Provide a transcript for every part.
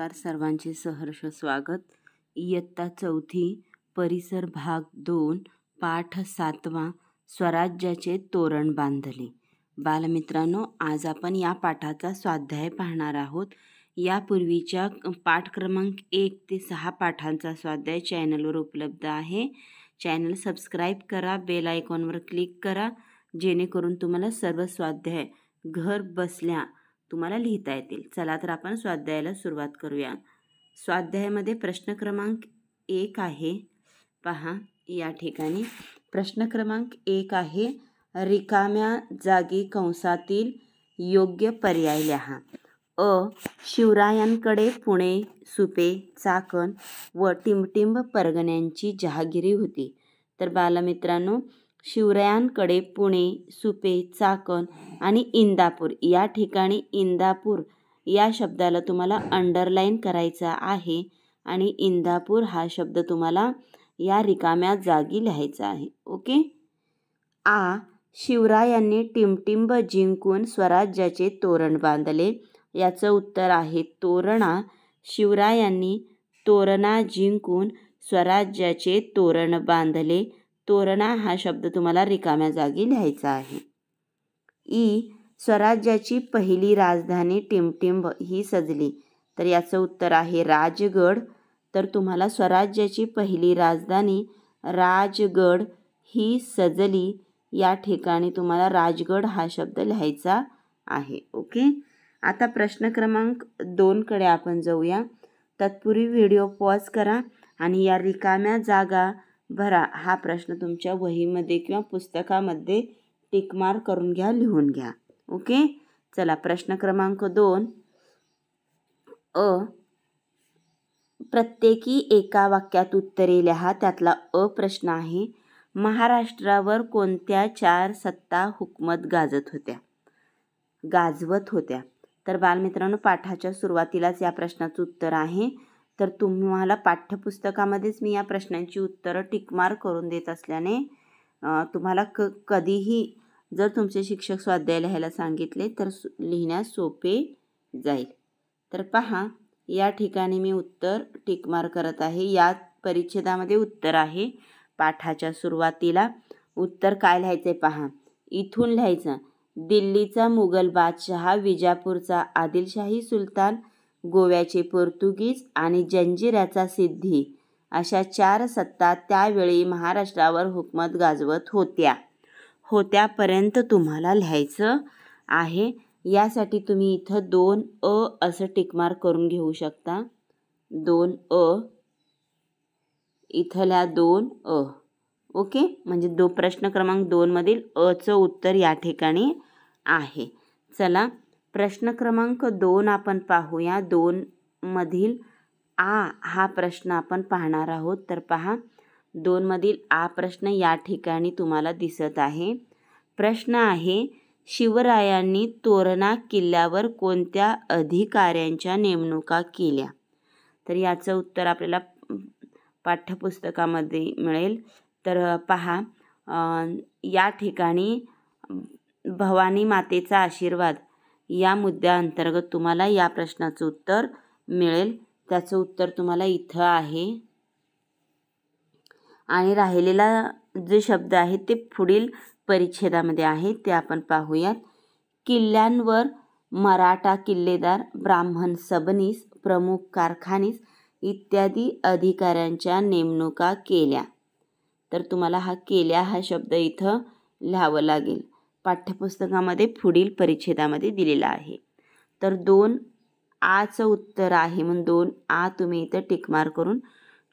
नमस्कार सर्वांचे सहर्ष स्वागत इयत्ता चौथी परिसर भाग दोन पाठ सातवा स्वराज्याचे तोरण बांधले बालमित्रांनो आज आपण या पाठाचा स्वाध्याय पाहणार आहोत यापूर्वीच्या पाठ क्रमांक एक ते सहा पाठांचा स्वाध्याय चॅनलवर उपलब्ध आहे चॅनल सबस्क्राईब करा बेल आयकॉनवर क्लिक करा जेणेकरून तुम्हाला सर्व स्वाध्याय घर बसल्या तुम्हाला लिहिता येतील चला तर आपण स्वाध्यायाला सुरुवात करूया स्वाध्यायामध्ये प्रश्न क्रमांक एक आहे पहा या ठिकाणी प्रश्न क्रमांक एक आहे रिकाम्या जागी कंसातील योग्य पर्याय लिहा अ शिवरायांकडे पुणे सुपे चाकण व टिमटिंब परगण्यांची जहागिरी होती तर बालमित्रांनो शिवरायांकडे पुणे सुपे चाकण आणि इंदापूर या ठिकाणी इंदापूर या शब्दाला तुम्हाला अंडरलाईन करायचा आहे आणि इंदापूर हा शब्द तुम्हाला या रिकाम्या जागी लिहायचा आहे ओके आ शिवरायांनी टिमटिंब जिंकून स्वराज्याचे तोरण बांधले याचं उत्तर आहे तोरणा शिवरायांनी तोरणा जिंकून स्वराज्याचे तोरण बांधले तोरणा हा शब्द तुम्हाला रिकाम्या जागी लिहायचा आहे ई स्वराज्याची पहिली राजधानी टिमटिंब ही सजली तर याचं उत्तर आहे राजगड तर तुम्हाला स्वराज्याची पहिली राजधानी राजगड ही सजली या ठिकाणी तुम्हाला राजगड हा शब्द लिहायचा आहे ओके आता प्रश्न क्रमांक दोनकडे आपण जाऊया तत्पूर्वी व्हिडिओ पॉज करा आणि या रिकाम्या जागा भरा हा प्रश्न तुमच्या वहीमध्ये किंवा पुस्तकामध्ये टिकमार करून घ्या लिहून घ्या ओके चला प्रश्न क्रमांक दोन अ प्रत्येकी एका वाक्यात उत्तरे लिहा त्यातला अ प्रश्न आहे महाराष्ट्रावर कोणत्या चार सत्ता हुकमत गाजत होत्या गाजवत होत्या तर बालमित्रांनो पाठाच्या सुरुवातीलाच या प्रश्नाचं उत्तर आहे तर तुम्हाला पाठ्यपुस्तकामध्येच मी या प्रश्नांची उत्तरं टिकमार करून देत असल्याने तुम्हाला क कधीही जर तुमचे शिक्षक स्वाध्याय लिहायला सांगितले तर लिहिण्यास सोपे जाईल तर पहा या ठिकाणी मी उत्तर टिकमार करत आहे या परिच्छेदामध्ये उत्तर आहे पाठाच्या सुरुवातीला उत्तर काय लिहायचं पहा इथून लिहायचं दिल्लीचा मुघल बादशहा विजापूरचा आदिलशाही सुलतान गोव्याचे पोर्तुगीज आणि जंजिराचा सिद्धी अशा चार सत्ता त्यावेळी महाराष्ट्रावर हुकमत गाजवत होत्या होत्यापर्यंत तुम्हाला लिहायचं आहे यासाठी तुम्ही इथं दोन अ असं टिकमार करून घेऊ शकता दोन अ इथल्या दोन अ ओके म्हणजे दो प्रश्न क्रमांक दोनमधील अचं उत्तर या ठिकाणी आहे चला प्रश्न क्रमांक दोन आपण पाहूया मधील आ हा प्रश्न आपण पाहणार आहोत तर पहा दोनमधील आ प्रश्न या ठिकाणी तुम्हाला दिसत आहे प्रश्न आहे शिवरायांनी तोरणा किल्ल्यावर कोणत्या अधिकाऱ्यांच्या नेमणुका केल्या तर याचं उत्तर आपल्याला पाठ्यपुस्तकामध्ये मिळेल तर पहा या ठिकाणी भवानी मातेचा आशीर्वाद या मुद्द्याअंतर्गत तुम्हाला या प्रश्नाचं उत्तर मिळेल त्याचं उत्तर तुम्हाला इथं आहे आणि राहिलेला जे शब्द आहे ते पुढील परिच्छेदामध्ये आहे ते आपण पाहूयात किल्ल्यांवर मराठा किल्लेदार ब्राह्मण सबनीस प्रमुख कारखानीस इत्यादी अधिकाऱ्यांच्या नेमणुका केल्या तर तुम्हाला हा केल्या हा शब्द इथं लिहावं लागेल पाठ्यपुस्तकामध्ये पुढील परिच्छेदामध्ये दिलेला आहे तर दोन आचं उत्तर आहे म्हणून दोन आ तुम्ही इथं टिकमार करून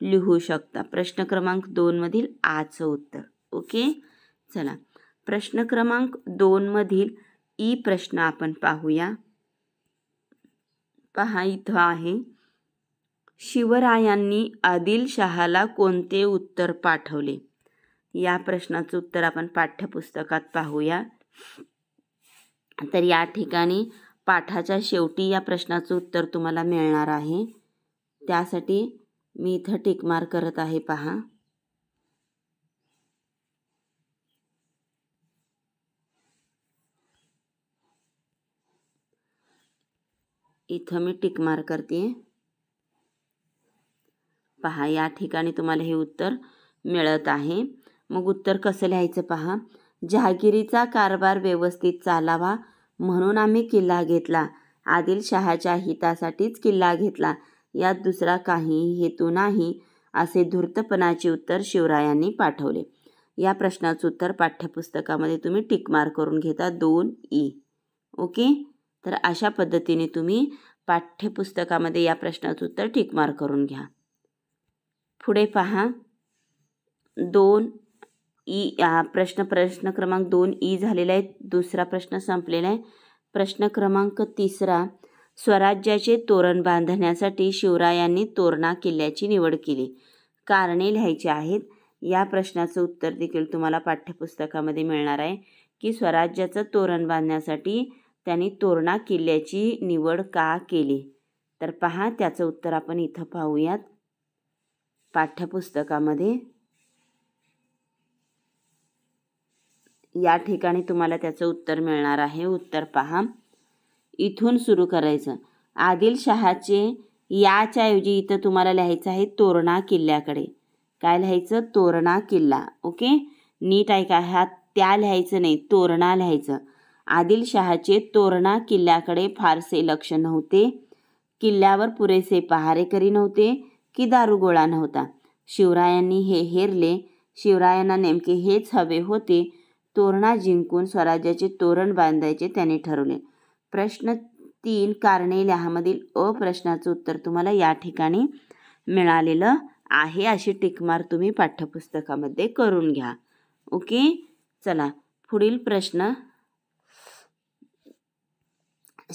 लिहू शकता प्रश्न क्रमांक दोनमधील आचं उत्तर ओके चला प्रश्न क्रमांक दोनमधील ई प्रश्न आपण पाहूया पहा इथं आहे शिवरायांनी आदिलशहाला कोणते उत्तर पाठवले या प्रश्नाचं उत्तर आपण पाठ्यपुस्तकात पाहूया तर या ठिकाणी पाठाच्या शेवटी या प्रश्नाचं उत्तर तुम्हाला मिळणार आहे त्यासाठी मी इथं टिकमार करत आहे पहा इथं मी टिकमार करते पहा या ठिकाणी तुम्हाला हे उत्तर मिळत आहे मग उत्तर कसं लिहायचं पहा जहागिरीचा कारभार व्यवस्थित चालावा म्हणून आम्ही किल्ला घेतला आदिलशहाच्या हितासाठीच किल्ला घेतला यात दुसरा काही हेतू नाही असे धूर्तपणाचे उत्तर शिवरायांनी पाठवले या प्रश्नाचं उत्तर पाठ्यपुस्तकामध्ये तुम्ही टिकमार करून घेता दोन ई ओके तर अशा पद्धतीने तुम्ही पाठ्यपुस्तकामध्ये या प्रश्नाचं उत्तर टिकमार करून घ्या पुढे पहा दोन ई प्रश्न प्रश्न क्रमांक दोन ई झालेला आहे दुसरा प्रश्न संपलेला आहे प्रश्न क्रमांक तिसरा स्वराज्याचे तोरण बांधण्यासाठी शिवरायांनी तोरणा किल्ल्याची निवड केली कारणे लिहायची आहेत या प्रश्नाचं उत्तर देखील तुम्हाला पाठ्यपुस्तकामध्ये मिळणार आहे की स्वराज्याचं तोरण बांधण्यासाठी त्यांनी तोरणा किल्ल्याची निवड का केली तर पहा त्याचं उत्तर आपण इथं पाहूयात पाठ्यपुस्तकामध्ये या ठिकाणी तुम्हाला त्याचं उत्तर मिळणार आहे उत्तर पहा इथून सुरू करायचं आदिलशहाचे याच्याऐवजी इथं तुम्हाला लिहायचं आहे तोरणा किल्ल्याकडे काय लिहायचं तोरणा किल्ला ओके नीट ऐका ह्या त्या लिहायचं नाही तोरणा लिहायचं आदिलशहाचे तोरणा किल्ल्याकडे फारसे लक्ष नव्हते किल्ल्यावर पुरेसे पहारेकरी नव्हते की दारुगोळा नव्हता शिवरायांनी हे हेरले शिवरायांना नेमके हेच हवे होते तोरणा जिंकून स्वराज्याचे तोरण बांधायचे त्यांनी ठरवले प्रश्न तीन कारणे लिहामधील अ प्रश्नाचं उत्तर तुम्हाला या ठिकाणी मिळालेलं आहे अशी टिकमार तुम्ही पाठ्यपुस्तकामध्ये करून घ्या ओके चला पुढील प्रश्न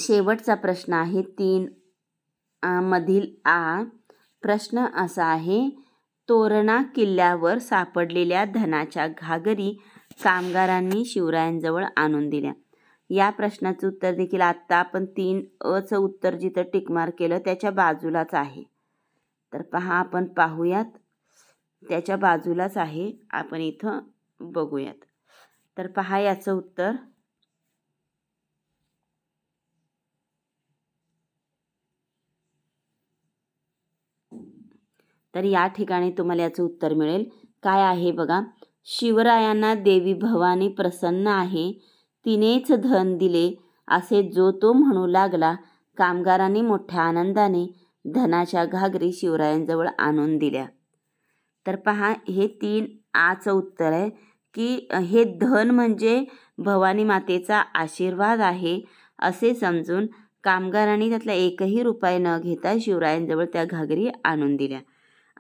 शेवटचा प्रश्न आहे तीन मधील आ प्रश्न असा आहे तोरणा किल्ल्यावर सापडलेल्या धनाच्या घागरी कामगारांनी शिवरायांजवळ आणून दिल्या या प्रश्नाचं उत्तर देखील आत्ता आपण तीन अचं उत्तर जिथं टिकमार केलं त्याच्या बाजूलाच आहे तर पहा आपण पाहूयात त्याच्या बाजूलाच आहे आपण इथं बघूयात तर पहा याचं उत्तर तर या ठिकाणी तुम्हाला याचं उत्तर मिळेल काय आहे बघा शिवरायांना देवी भवानी प्रसन्न आहे तिनेच धन दिले असे जो तो म्हणू लागला कामगारांनी मोठ्या आनंदाने धनाच्या घागरी शिवरायांजवळ आणून दिल्या तर पहा हे तीन आचं उत्तर आहे की हे धन म्हणजे भवानी मातेचा आशीर्वाद आहे असे समजून कामगारांनी त्यातला एकही रुपये न घेता शिवरायांजवळ त्या घागरी आणून दिल्या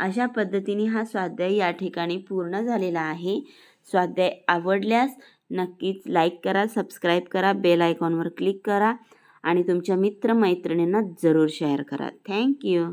अशा पद्धतीने हा स्वाध्याय या ठिकाणी पूर्ण झालेला आहे स्वाध्याय आवडल्यास नक्कीच लाईक करा सबस्क्राईब करा बेल आयकॉनवर क्लिक करा आणि तुमच्या मित्रमैत्रिणींना जरूर शेअर करा थँक्यू